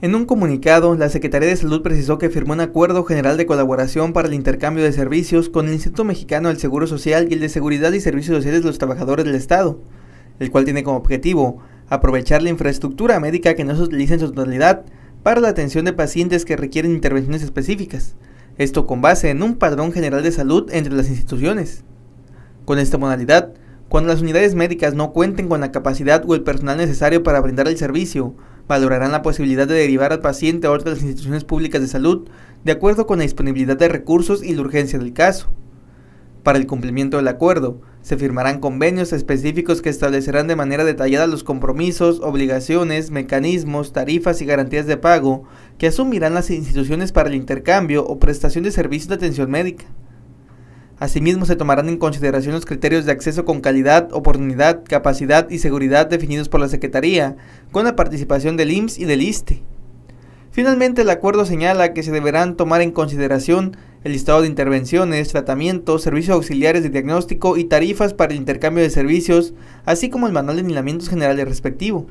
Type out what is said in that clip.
En un comunicado, la Secretaría de Salud precisó que firmó un acuerdo general de colaboración para el intercambio de servicios con el Instituto Mexicano del Seguro Social y el de Seguridad y Servicios Sociales de los Trabajadores del Estado, el cual tiene como objetivo aprovechar la infraestructura médica que no se utiliza en su totalidad para la atención de pacientes que requieren intervenciones específicas, esto con base en un padrón general de salud entre las instituciones. Con esta modalidad, cuando las unidades médicas no cuenten con la capacidad o el personal necesario para brindar el servicio, valorarán la posibilidad de derivar al paciente a otras instituciones públicas de salud de acuerdo con la disponibilidad de recursos y la urgencia del caso. Para el cumplimiento del acuerdo, se firmarán convenios específicos que establecerán de manera detallada los compromisos, obligaciones, mecanismos, tarifas y garantías de pago que asumirán las instituciones para el intercambio o prestación de servicios de atención médica. Asimismo, se tomarán en consideración los criterios de acceso con calidad, oportunidad, capacidad y seguridad definidos por la Secretaría, con la participación del IMSS y del ISTE. Finalmente, el acuerdo señala que se deberán tomar en consideración el listado de intervenciones, tratamientos, servicios auxiliares de diagnóstico y tarifas para el intercambio de servicios, así como el manual de lineamientos generales respectivo.